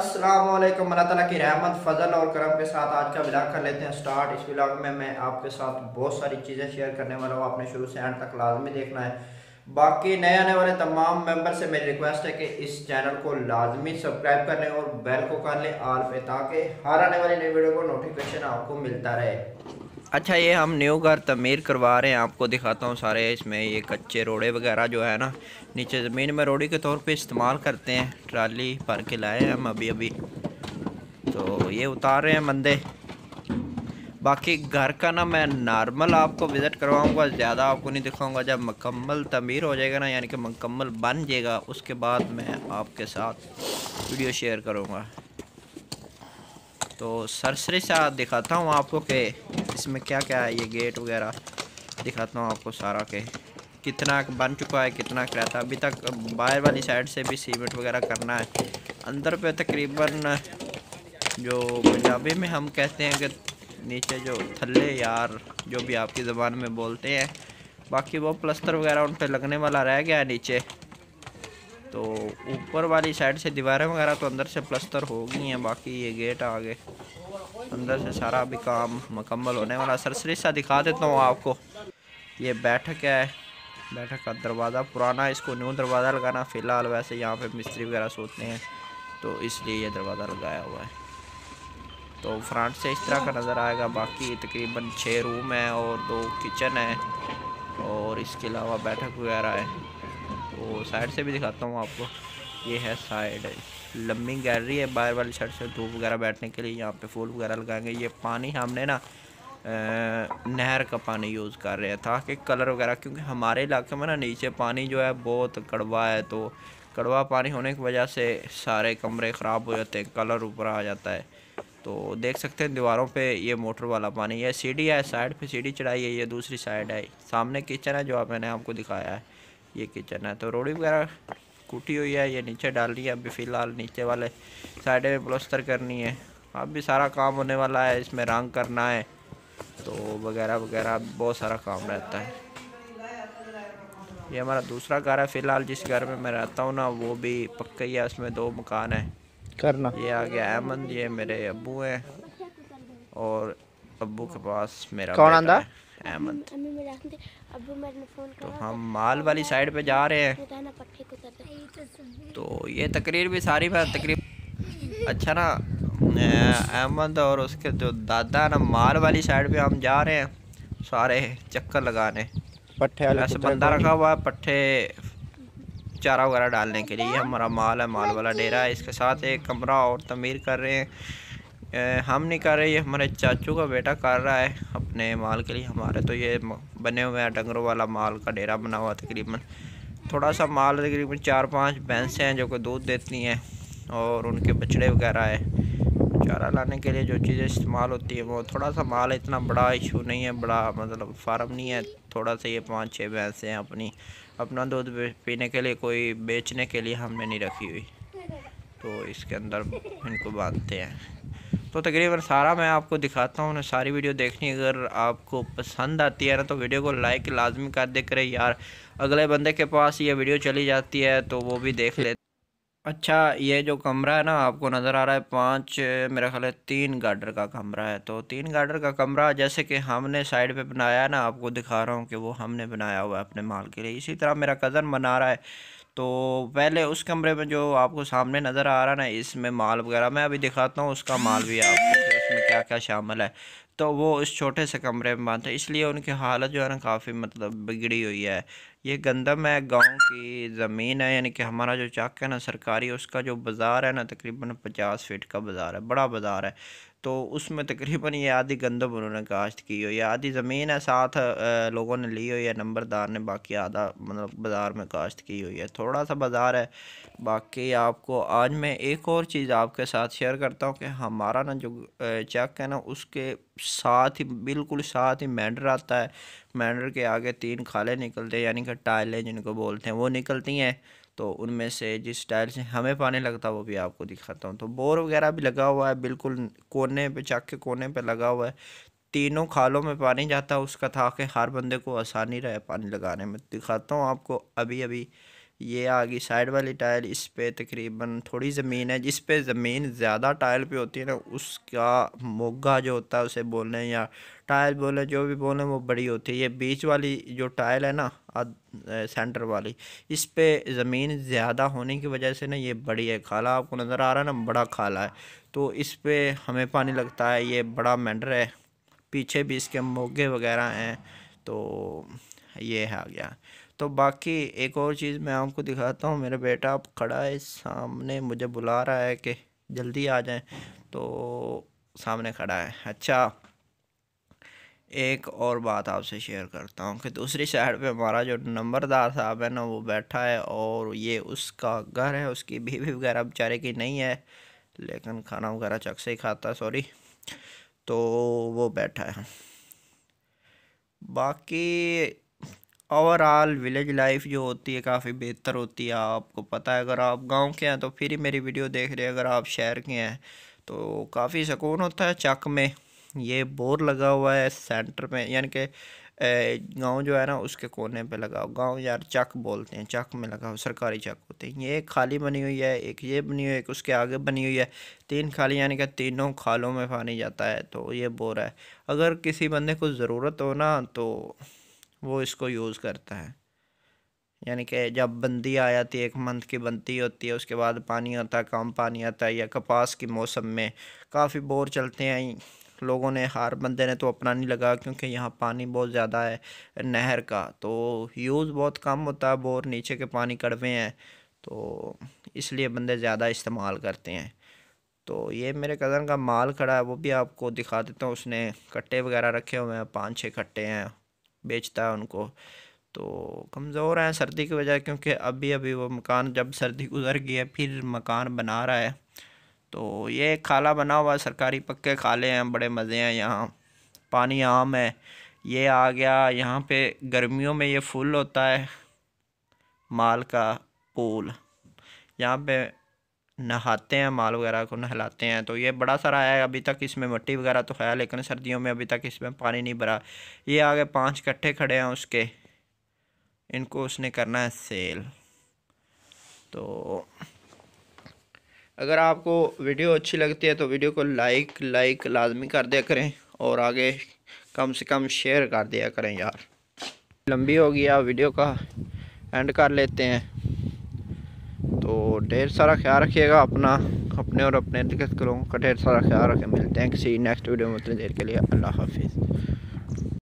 असलम अल्लाह की रहमत फजल और करम के साथ आज का ब्लाग कर लेते हैं स्टार्ट इस ब्लाग में मैं आपके साथ बहुत सारी चीज़ें शेयर करने वाला हूँ आपने शुरू से एंड तक लाजमी देखना है बाकी नए आने वाले तमाम मेंबर से मेरी रिक्वेस्ट है कि इस चैनल को लाजमी सब्सक्राइब कर लें और बेल को कर लें आल पे ताकि हर आने वाली नई वीडियो को नोटिफिकेशन आपको मिलता रहे अच्छा ये हम न्यू घर तमीर करवा रहे हैं आपको दिखाता हूँ सारे इसमें ये कच्चे रोड़े वगैरह जो है ना नीचे ज़मीन में रोड़ी के तौर पे इस्तेमाल करते हैं ट्राली भर के लाए हैं हम अभी अभी तो ये उतार रहे हैं मंदे बाकी घर का ना मैं नॉर्मल आपको विज़िट करवाऊंगा ज़्यादा आपको नहीं दिखाऊँगा जब मकम्मल तमीर हो जाएगा ना यानी कि मकम्मल बन जाएगा उसके बाद मैं आपके साथ वीडियो शेयर करूँगा तो सरसरे से दिखाता हूँ आपको कि इसमें क्या क्या है ये गेट वगैरह दिखाता हूँ आपको सारा के कितना बन चुका है कितना कहता है अभी तक बाहर वाली साइड से भी सीमेंट वगैरह करना है अंदर पे तकरीबन जो पंजाबी में हम कहते हैं कि नीचे जो थल्ले यार जो भी आपकी ज़बान में बोलते हैं बाकी वो प्लस्तर वगैरह उन पर लगने वाला रह गया है नीचे तो ऊपर वाली साइड से दीवारें वगैरह तो अंदर से प्लस्तर हो गई हैं बाकी ये गेट आगे अंदर से सारा भी काम मुकम्मल होने वाला सरसरी सा दिखा देता हूँ आपको ये बैठक है बैठक का दरवाज़ा पुराना इसको न्यू दरवाज़ा लगाना फ़िलहाल वैसे यहाँ पे मिस्त्री वगैरह सोते हैं तो इसलिए ये दरवाज़ा लगाया हुआ है तो फ्रंट से इस तरह का नज़र आएगा बाकी तकरीबन छः रूम है और दो किचन है और इसके अलावा बैठक वगैरह है तो साइड से भी दिखाता हूँ आपको ये है साइड लंबी गैलरी है बाहर वाली साइड से धूप वगैरह बैठने के लिए यहाँ पे फूल वगैरह लगाएंगे ये पानी हमने ना नहर का पानी यूज़ कर रहे हैं ताकि कलर वगैरह क्योंकि हमारे इलाके में ना नीचे पानी जो है बहुत कड़वा है तो कड़वा पानी होने की वजह से सारे कमरे ख़राब हो जाते हैं कलर ऊपर आ जाता है तो देख सकते हैं दीवारों पे ये मोटर वाला पानी है सीढ़ी है साइड पे सीढ़ी चढ़ाई है ये दूसरी साइड है सामने किचन है जो मैंने आपको दिखाया है ये किचन है तो रोड़ी वगैरह कूटी हुई है ये नीचे डालनी है अभी फ़िलहाल नीचे वाले साइड में प्लस्तर करनी है अब भी सारा काम होने वाला है इसमें रंग करना है तो वगैरह वगैरह बहुत सारा काम रहता है ये हमारा दूसरा घर है फ़िलहाल जिस घर में मैं रहता हूँ ना वो भी पक्का ही है उसमें दो मकान है करना ये आ गया अहमद ये मेरे अबू हैं और अबू के पास मेरा कौन आंदा है? अहमद तो हम माल वाली साइड पे जा रहे हैं तो, तो ये तकरीर भी सारी बात तकरीब अच्छा ना अहमद और उसके जो दादा ना माल वाली साइड पे हम जा रहे हैं सारे चक्कर लगाने पट्ठे ऐसे बंदा रखा हुआ है पट्ठे चारा वगैरह डालने के लिए हमारा माल है माल वाला डेरा है इसके साथ एक कमरा और तमीर कर रहे हैं हम नहीं कर रहे ये हमारे चाचू का बेटा कर रहा है अपने माल के लिए हमारे तो ये बने हुए हैं डंगरों वाला माल का डेरा बना हुआ तकरीबन थोड़ा सा माल तकरीबन चार पांच भैंसें हैं जो कि दूध देती हैं और उनके बछड़े वगैरह है चारा लाने के लिए जो चीज़ें इस्तेमाल होती हैं वो थोड़ा सा माल इतना बड़ा इशू नहीं है बड़ा मतलब फार्म नहीं है थोड़ा सा ये पाँच छः भैंसें हैं अपनी अपना दूध पीने के लिए कोई बेचने के लिए हमने नहीं रखी हुई तो इसके अंदर इनको बांधते हैं तो तकरीबन सारा मैं आपको दिखाता हूँ ना सारी वीडियो देखनी अगर आपको पसंद आती है ना तो वीडियो को लाइक लाजमी कर दे करें यार अगले बंदे के पास ये वीडियो चली जाती है तो वो भी देख लेते अच्छा ये जो कमरा है ना आपको नज़र आ रहा है पाँच मेरा ख्याल है तीन गार्डर का कमरा है तो तीन गार्डर का कमरा जैसे कि हमने साइड पे बनाया है ना आपको दिखा रहा हूँ कि वो हमने बनाया हुआ है अपने माल के लिए इसी तरह मेरा कज़न बना रहा है तो पहले उस कमरे में जो आपको सामने नज़र आ रहा ना इसमें माल वगैरह मैं अभी दिखाता हूँ उसका माल भी आपको तो उसमें क्या क्या शामिल है तो वो उस छोटे से कमरे में बांधते हैं इसलिए उनकी हालत जो है ना काफ़ी मतलब बिगड़ी हुई है ये गंदम है गांव की ज़मीन है यानी कि हमारा जो चक है ना सरकारी उसका जो बाज़ार है ना तकरीबन पचास फीट का बाज़ार है बड़ा बाज़ार है तो उसमें तकरीबन ये आधी गंदम उन्होंने काश्त की हुई है आधी ज़मीन है साथ लोगों ने ली हुई है नंबरदार ने बाकी आधा मतलब बाज़ार में काश्त की हुई है थोड़ा सा बाज़ार है बाकी आपको आज मैं एक और चीज़ आपके साथ शेयर करता हूँ कि हमारा ना जो चेक है ना उसके साथ ही बिल्कुल साथ ही मैंडर आता है मैंडर के आगे तीन खाले निकलते हैं यानी कि टाइलें जिनको बोलते हैं वो निकलती हैं तो उनमें से जिस स्टाइल से हमें पानी लगता है वो भी आपको दिखाता हूँ तो बोर वगैरह भी लगा हुआ है बिल्कुल कोने पे चाक के कोने पे लगा हुआ है तीनों खालों में पानी जाता है उसका था कि हर बंदे को आसानी रहे पानी लगाने में दिखाता हूँ आपको अभी अभी ये आ गई साइड वाली टाइल इस पर तकरीबन थोड़ी ज़मीन है जिस पे ज़मीन ज़्यादा टाइल पे होती है ना उसका मोगा जो होता है उसे बोलें या टाइल बोलें जो भी बोलें वो बड़ी होती है ये बीच वाली जो टाइल है ना सेंटर वाली इस पर ज़मीन ज़्यादा होने की वजह से ना ये बड़ी है खाला आपको नज़र आ रहा है ना बड़ा खाला है तो इस पर हमें पानी लगता है ये बड़ा मेंडर है पीछे भी इसके मोगे वगैरह हैं तो ये आ गया तो बाकी एक और चीज़ मैं आपको दिखाता हूँ मेरा बेटा अब खड़ा है सामने मुझे बुला रहा है कि जल्दी आ जाए तो सामने खड़ा है अच्छा एक और बात आपसे शेयर करता हूँ कि दूसरी साइड पे हमारा जो नंबरदार साहब है ना वो बैठा है और ये उसका घर है उसकी बीवी वगैरह बेचारे की नहीं है लेकिन खाना वगैरह चक से ही खाता है सॉरी तो वो बैठा है बाकी ओवरऑल विलेज लाइफ जो होती है काफ़ी बेहतर होती है आपको पता है अगर आप गांव के हैं तो फिर ही मेरी वीडियो देख रहे हैं अगर आप शहर के हैं तो काफ़ी सुकून होता है चक में ये बोर लगा हुआ है सेंटर में यानी कि गांव जो है ना उसके कोने पे लगा हो गाँव यार चक बोलते हैं चक में लगा सरकारी चक होते हैं ये एक खाली बनी हुई है एक ये बनी हुई है एक उसके आगे बनी हुई है तीन खाली यानी कि तीनों खालों में पानी जाता है तो ये बोर है अगर किसी बंदे को ज़रूरत हो ना तो वो इसको यूज़ करता है यानी कि जब बंदी आ जाती है एक मंथ की बंदी होती है उसके बाद पानी आता है कम पानी आता है या कपास के मौसम में काफ़ी बोर चलते हैं लोगों ने हर बंदे ने तो अपना नहीं लगा क्योंकि यहाँ पानी बहुत ज़्यादा है नहर का तो यूज़ बहुत कम होता है बोर नीचे के पानी कड़वे हैं तो इसलिए बंदे ज़्यादा इस्तेमाल करते हैं तो ये मेरे कज़न का माल खड़ा है वो भी आपको दिखा देता हूँ उसने कट्टे वगैरह रखे हुए हैं पाँच छः कट्टे हैं बेचता है उनको तो कमज़ोर हैं सर्दी की वजह क्योंकि अभी अभी वो मकान जब सर्दी गुजर गई है फिर मकान बना रहा है तो ये खाला बना हुआ सरकारी पक्के खाले हैं बड़े मज़े हैं यहाँ पानी आम है ये आ गया यहाँ पे गर्मियों में ये फुल होता है माल का पूल यहाँ पे नहाते हैं माल वगैरह को नहलाते हैं तो ये बड़ा सारा आया है अभी तक इसमें मट्टी वगैरह तो है लेकिन सर्दियों में अभी तक इसमें पानी नहीं भरा ये आगे पांच कट्ठे खड़े हैं उसके इनको उसने करना है सेल तो अगर आपको वीडियो अच्छी लगती है तो वीडियो को लाइक लाइक लाजमी कर दिया करें और आगे कम से कम शेयर कर दिया करें यार लंबी हो गया वीडियो का एंड कर लेते हैं तो ढेर सारा ख्याल रखिएगा अपना अपने और अपने दिक्कत लोगों का ढेर सारा ख्याल रखें मिलते हैं किसी नेक्स्ट वीडियो में उतनी देर के लिए अल्लाह हाफिज़